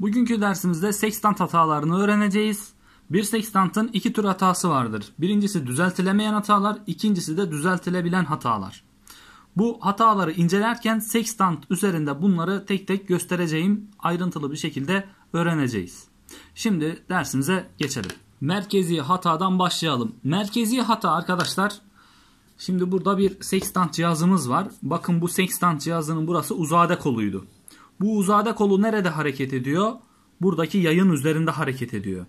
Bugünkü dersimizde sekstant hatalarını öğreneceğiz. Bir sekstantın iki tür hatası vardır. Birincisi düzeltilemeyen hatalar, ikincisi de düzeltilebilen hatalar. Bu hataları incelerken sekstant üzerinde bunları tek tek göstereceğim. Ayrıntılı bir şekilde öğreneceğiz. Şimdi dersimize geçelim. Merkezi hatadan başlayalım. Merkezi hata arkadaşlar Şimdi burada bir sekstant cihazımız var. Bakın bu sekstant cihazının burası uzade koluydu. Bu uzada kolu nerede hareket ediyor? Buradaki yayın üzerinde hareket ediyor.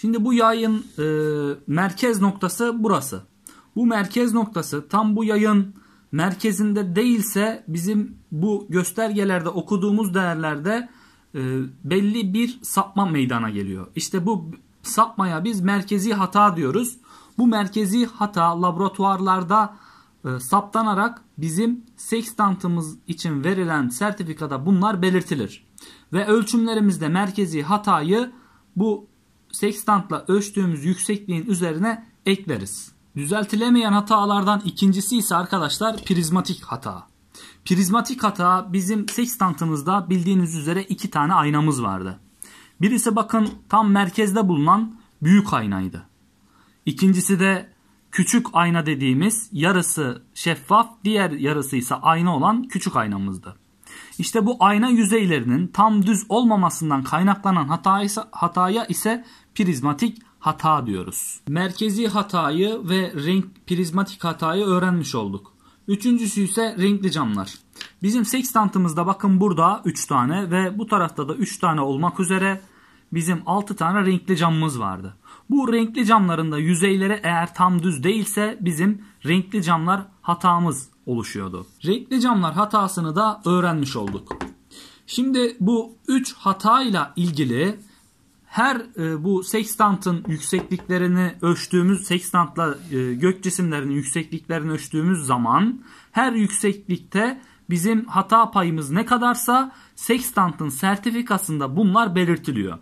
Şimdi bu yayın e, merkez noktası burası. Bu merkez noktası tam bu yayın merkezinde değilse bizim bu göstergelerde okuduğumuz değerlerde e, belli bir sapma meydana geliyor. İşte bu sapmaya biz merkezi hata diyoruz. Bu merkezi hata laboratuvarlarda e, saptanarak bizim sekstantımız için verilen sertifikada bunlar belirtilir. Ve ölçümlerimizde merkezi hatayı bu sekstantla ölçtüğümüz yüksekliğin üzerine ekleriz. Düzeltilemeyen hatalardan ikincisi ise arkadaşlar prizmatik hata. Prizmatik hata bizim sekstantımızda bildiğiniz üzere iki tane aynamız vardı. Birisi bakın tam merkezde bulunan büyük aynaydı. İkincisi de küçük ayna dediğimiz yarısı şeffaf, diğer yarısı ise ayna olan küçük aynamızdı. İşte bu ayna yüzeylerinin tam düz olmamasından kaynaklanan hata ise, hataya ise prizmatik hata diyoruz. Merkezi hatayı ve renk prizmatik hatayı öğrenmiş olduk. Üçüncüsü ise renkli camlar. Bizim sekstantımızda bakın burada 3 tane ve bu tarafta da 3 tane olmak üzere bizim 6 tane renkli camımız vardı. Bu renkli camlarında yüzeylere eğer tam düz değilse bizim renkli camlar hatamız oluşuyordu. Renkli camlar hatasını da öğrenmiş olduk. Şimdi bu 3 hatayla ilgili her e, bu sekstantın yüksekliklerini ölçtüğümüz sekstantla e, gök cisimlerinin yüksekliklerini ölçtüğümüz zaman her yükseklikte bizim hata payımız ne kadarsa sekstantın sertifikasında bunlar belirtiliyor.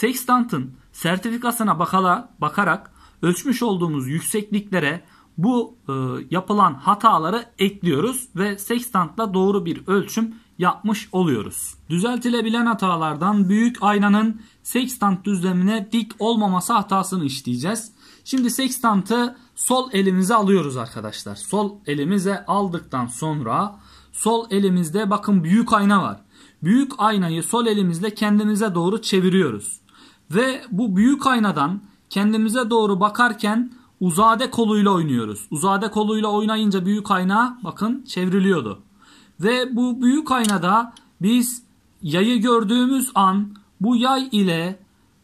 Sextant'ın sertifikasına bakala, bakarak ölçmüş olduğumuz yüksekliklere bu e, yapılan hataları ekliyoruz ve sextantla doğru bir ölçüm yapmış oluyoruz. Düzeltilebilen hatalardan büyük aynanın sextant düzlemine dik olmaması hatasını işleyeceğiz. Şimdi sextantı sol elimize alıyoruz arkadaşlar. Sol elimize aldıktan sonra sol elimizde bakın büyük ayna var. Büyük aynayı sol elimizle kendimize doğru çeviriyoruz. Ve bu büyük aynadan kendimize doğru bakarken uzade koluyla oynuyoruz. Uzade koluyla oynayınca büyük ayna bakın çevriliyordu. Ve bu büyük aynada biz yayı gördüğümüz an bu yay ile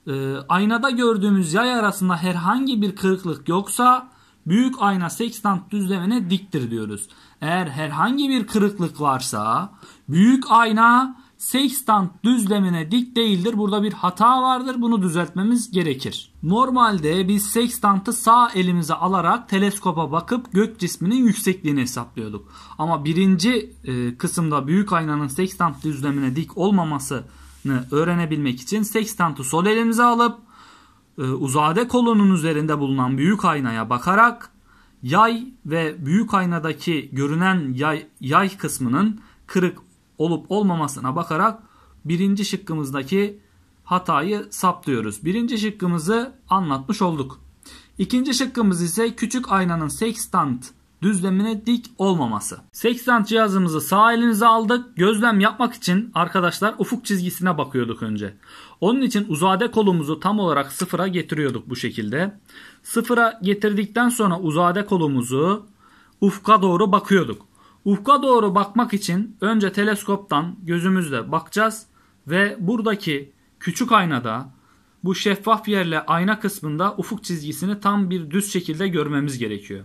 e, aynada gördüğümüz yay arasında herhangi bir kırıklık yoksa büyük ayna sekstant düzlemine diktir diyoruz. Eğer herhangi bir kırıklık varsa büyük ayna Sextant düzlemine dik değildir. Burada bir hata vardır. Bunu düzeltmemiz gerekir. Normalde biz sextantı sağ elimize alarak teleskopa bakıp gök cisminin yüksekliğini hesaplıyorduk. Ama birinci e, kısımda büyük aynanın sextant düzlemine dik olmamasını öğrenebilmek için sextantı sol elimize alıp e, uzade kolonun üzerinde bulunan büyük aynaya bakarak yay ve büyük aynadaki görünen yay, yay kısmının kırık olup olmamasına bakarak birinci şıkkımızdaki hatayı saptıyoruz. Birinci şıkkımızı anlatmış olduk. İkinci şıkkımız ise küçük aynanın sextant düzlemine dik olmaması. Sextant cihazımızı sağ elimize aldık. Gözlem yapmak için arkadaşlar ufuk çizgisine bakıyorduk önce. Onun için uzade kolumuzu tam olarak sıfıra getiriyorduk bu şekilde. Sıfıra getirdikten sonra uzade kolumuzu ufka doğru bakıyorduk. Ufka doğru bakmak için önce teleskoptan gözümüzle bakacağız ve buradaki küçük aynada bu şeffaf yerle ayna kısmında ufuk çizgisini tam bir düz şekilde görmemiz gerekiyor.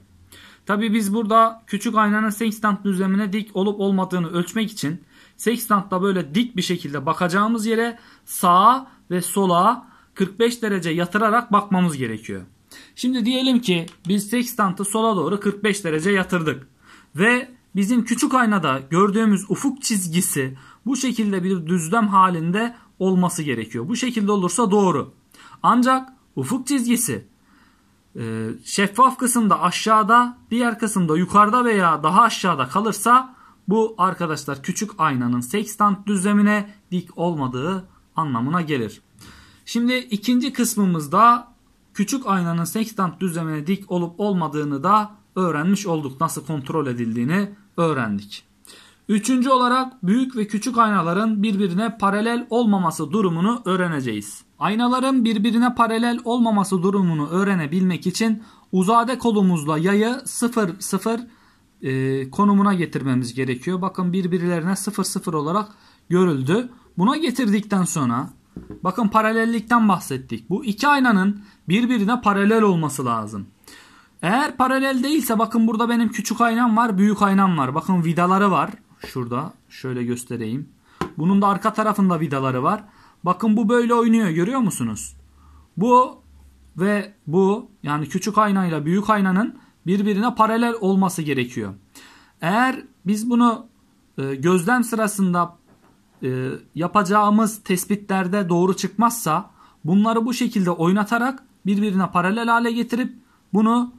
Tabi biz burada küçük aynanın sextant düzlemine dik olup olmadığını ölçmek için sextantla böyle dik bir şekilde bakacağımız yere sağa ve sola 45 derece yatırarak bakmamız gerekiyor. Şimdi diyelim ki biz sextantı sola doğru 45 derece yatırdık ve Bizim küçük aynada gördüğümüz ufuk çizgisi bu şekilde bir düzlem halinde olması gerekiyor. Bu şekilde olursa doğru. Ancak ufuk çizgisi e, şeffaf kısımda aşağıda diğer kısımda yukarıda veya daha aşağıda kalırsa bu arkadaşlar küçük aynanın sekstant düzlemine dik olmadığı anlamına gelir. Şimdi ikinci kısmımızda küçük aynanın sekstant düzlemine dik olup olmadığını da öğrenmiş olduk. Nasıl kontrol edildiğini öğrendik. Üçüncü olarak büyük ve küçük aynaların birbirine paralel olmaması durumunu öğreneceğiz. Aynaların birbirine paralel olmaması durumunu öğrenebilmek için uzade kolumuzla yayı 0 0 e, konumuna getirmemiz gerekiyor. Bakın birbirlerine 0 0 olarak görüldü. Buna getirdikten sonra bakın paralellikten bahsettik. Bu iki aynanın birbirine paralel olması lazım. Eğer paralel değilse bakın burada benim küçük aynam var, büyük aynam var. Bakın vidaları var şurada. Şöyle göstereyim. Bunun da arka tarafında vidaları var. Bakın bu böyle oynuyor görüyor musunuz? Bu ve bu yani küçük aynayla büyük aynanın birbirine paralel olması gerekiyor. Eğer biz bunu e, gözlem sırasında e, yapacağımız tespitlerde doğru çıkmazsa bunları bu şekilde oynatarak birbirine paralel hale getirip bunu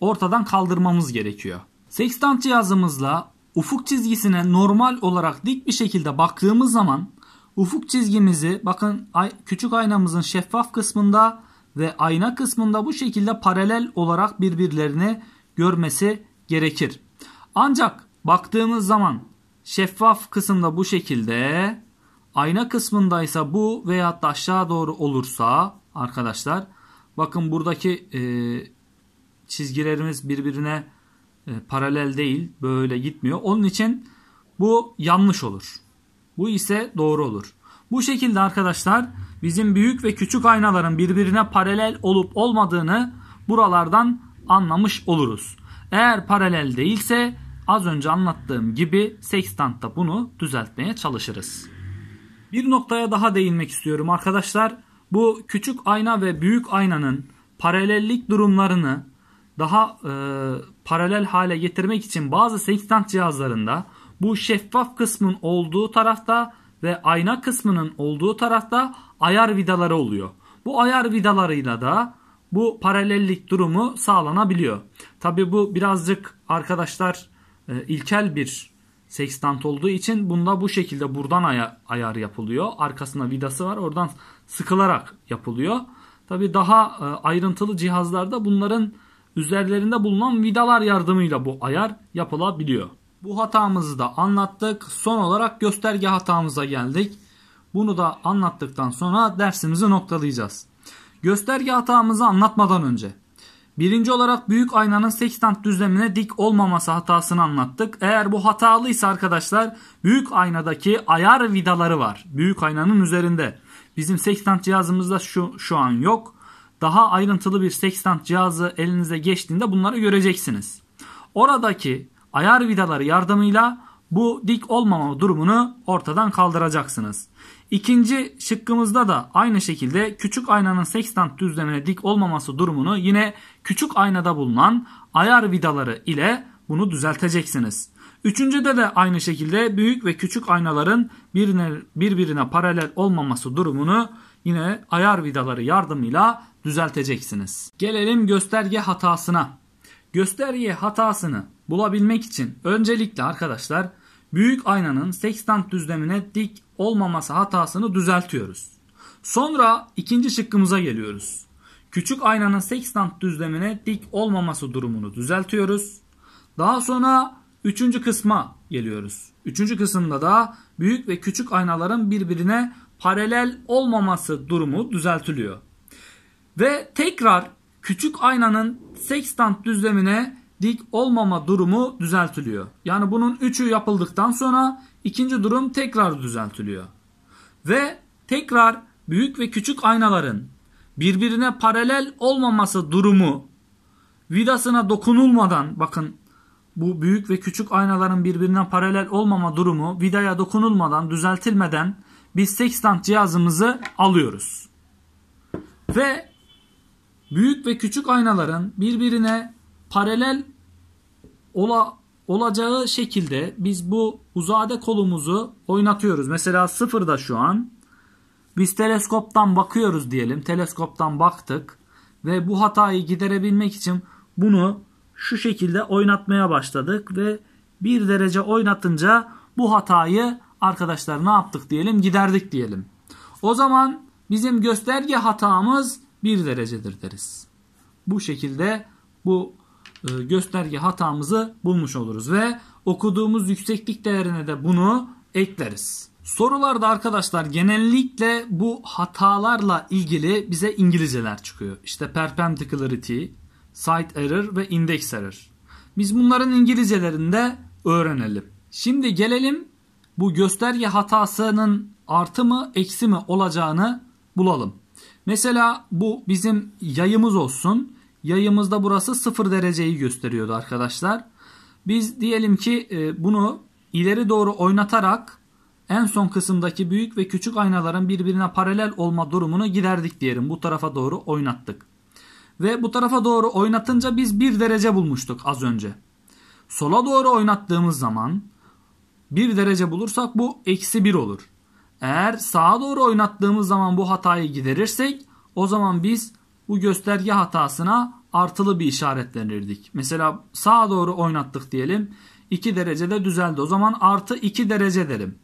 ortadan kaldırmamız gerekiyor. Sekstant cihazımızla ufuk çizgisine normal olarak dik bir şekilde baktığımız zaman ufuk çizgimizi bakın küçük aynamızın şeffaf kısmında ve ayna kısmında bu şekilde paralel olarak birbirlerini görmesi gerekir. Ancak baktığımız zaman şeffaf kısımda bu şekilde ayna kısmındaysa bu veyahut da aşağı doğru olursa arkadaşlar bakın buradaki e, çizgilerimiz birbirine e, paralel değil. Böyle gitmiyor. Onun için bu yanlış olur. Bu ise doğru olur. Bu şekilde arkadaşlar bizim büyük ve küçük aynaların birbirine paralel olup olmadığını buralardan anlamış oluruz. Eğer paralel değilse az önce anlattığım gibi sekstantta bunu düzeltmeye çalışırız. Bir noktaya daha değinmek istiyorum arkadaşlar. Bu küçük ayna ve büyük aynanın paralellik durumlarını daha e, paralel hale getirmek için bazı sekstant cihazlarında bu şeffaf kısmın olduğu tarafta ve ayna kısmının olduğu tarafta ayar vidaları oluyor. Bu ayar vidalarıyla da bu paralellik durumu sağlanabiliyor. Tabi bu birazcık arkadaşlar e, ilkel bir sekstant olduğu için bunda bu şekilde buradan aya, ayar yapılıyor. Arkasına vidası var oradan sıkılarak yapılıyor. Tabi daha e, ayrıntılı cihazlarda bunların üzerlerinde bulunan vidalar yardımıyla bu ayar yapılabiliyor. Bu hatamızı da anlattık. Son olarak gösterge hatamıza geldik. Bunu da anlattıktan sonra dersimizi noktalayacağız. Gösterge hatamızı anlatmadan önce Birinci olarak büyük aynanın sekstant düzlemine dik olmaması hatasını anlattık. Eğer bu hatalıysa arkadaşlar büyük aynadaki ayar vidaları var. Büyük aynanın üzerinde. Bizim sekstant cihazımızda şu, şu an yok daha ayrıntılı bir sextant cihazı elinize geçtiğinde bunları göreceksiniz. Oradaki ayar vidaları yardımıyla bu dik olmama durumunu ortadan kaldıracaksınız. İkinci şıkkımızda da aynı şekilde küçük aynanın sextant düzlemine dik olmaması durumunu yine küçük aynada bulunan ayar vidaları ile bunu düzelteceksiniz. Üçüncüde de aynı şekilde büyük ve küçük aynaların birbirine paralel olmaması durumunu yine ayar vidaları yardımıyla düzelteceksiniz. Gelelim gösterge hatasına. Gösterge hatasını bulabilmek için öncelikle arkadaşlar büyük aynanın sekstant düzlemine dik olmaması hatasını düzeltiyoruz. Sonra ikinci şıkkımıza geliyoruz. Küçük aynanın sekstant düzlemine dik olmaması durumunu düzeltiyoruz. Daha sonra üçüncü kısma geliyoruz. Üçüncü kısımda da büyük ve küçük aynaların birbirine paralel olmaması durumu düzeltiliyor. Ve tekrar küçük aynanın sekstant düzlemine dik olmama durumu düzeltiliyor. Yani bunun üçü yapıldıktan sonra ikinci durum tekrar düzeltiliyor. Ve tekrar büyük ve küçük aynaların birbirine paralel olmaması durumu vidasına dokunulmadan bakın bu büyük ve küçük aynaların birbirine paralel olmama durumu vidaya dokunulmadan düzeltilmeden biz sextant cihazımızı alıyoruz. Ve büyük ve küçük aynaların birbirine paralel ola, olacağı şekilde biz bu uzade kolumuzu oynatıyoruz. Mesela sıfırda şu an biz teleskoptan bakıyoruz diyelim. Teleskoptan baktık ve bu hatayı giderebilmek için bunu şu şekilde oynatmaya başladık ve bir derece oynatınca bu hatayı arkadaşlar ne yaptık diyelim giderdik diyelim. O zaman bizim gösterge hatamız 1 derecedir deriz. Bu şekilde bu e, gösterge hatamızı bulmuş oluruz ve okuduğumuz yükseklik değerine de bunu ekleriz. Sorularda arkadaşlar genellikle bu hatalarla ilgili bize İngilizceler çıkıyor. İşte perpendicularity, side error ve index error. Biz bunların İngilizcelerini de öğrenelim. Şimdi gelelim bu gösterge hatasının artı mı eksi mi olacağını bulalım. Mesela bu bizim yayımız olsun. Yayımızda burası 0 dereceyi gösteriyordu arkadaşlar. Biz diyelim ki e, bunu ileri doğru oynatarak en son kısımdaki büyük ve küçük aynaların birbirine paralel olma durumunu giderdik diyelim. Bu tarafa doğru oynattık. Ve bu tarafa doğru oynatınca biz 1 derece bulmuştuk az önce. Sola doğru oynattığımız zaman 1 derece bulursak bu eksi 1 olur. Eğer sağa doğru oynattığımız zaman bu hatayı giderirsek o zaman biz bu gösterge hatasına artılı bir işaret verirdik. Mesela sağa doğru oynattık diyelim. 2 derecede düzeldi. O zaman artı 2 derece derim.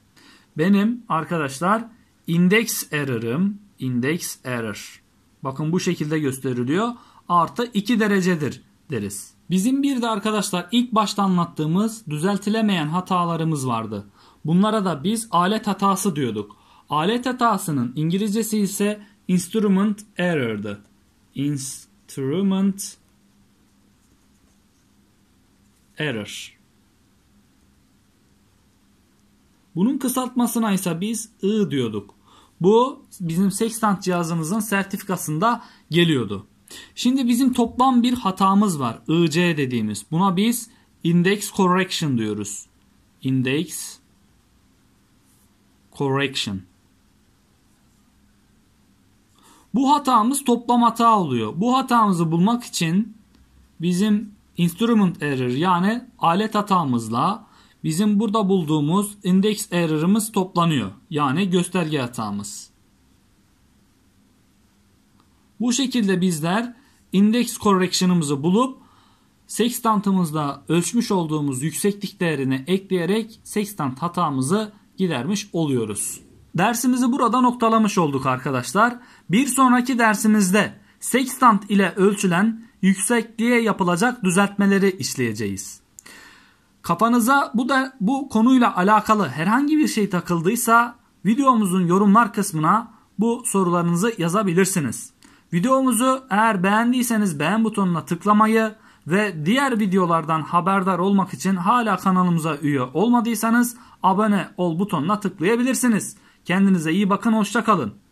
Benim arkadaşlar index error'ım index error. Bakın bu şekilde gösteriliyor. Artı 2 derecedir deriz. Bizim bir de arkadaşlar ilk başta anlattığımız düzeltilemeyen hatalarımız vardı. Bunlara da biz alet hatası diyorduk. Alet hatasının İngilizcesi ise instrument error'dı. Instrument error. Bunun kısaltmasına ise biz I diyorduk. Bu bizim Sextant cihazımızın sertifikasında geliyordu. Şimdi bizim toplam bir hatamız var. IC dediğimiz. Buna biz index correction diyoruz. Index correction. Bu hatamız toplam hata oluyor. Bu hatamızı bulmak için bizim instrument error yani alet hatamızla bizim burada bulduğumuz index error'ımız toplanıyor. Yani gösterge hatamız. Bu şekilde bizler indeks correction'ımızı bulup sextantımızda ölçmüş olduğumuz yükseklik değerini ekleyerek sextant hatamızı gidermiş oluyoruz. Dersimizi burada noktalamış olduk arkadaşlar. Bir sonraki dersimizde sextant ile ölçülen yüksekliğe yapılacak düzeltmeleri işleyeceğiz. Kafanıza bu da bu konuyla alakalı herhangi bir şey takıldıysa videomuzun yorumlar kısmına bu sorularınızı yazabilirsiniz. Videomuzu eğer beğendiyseniz beğen butonuna tıklamayı ve diğer videolardan haberdar olmak için hala kanalımıza üye olmadıysanız abone ol butonuna tıklayabilirsiniz. Kendinize iyi bakın hoşçakalın.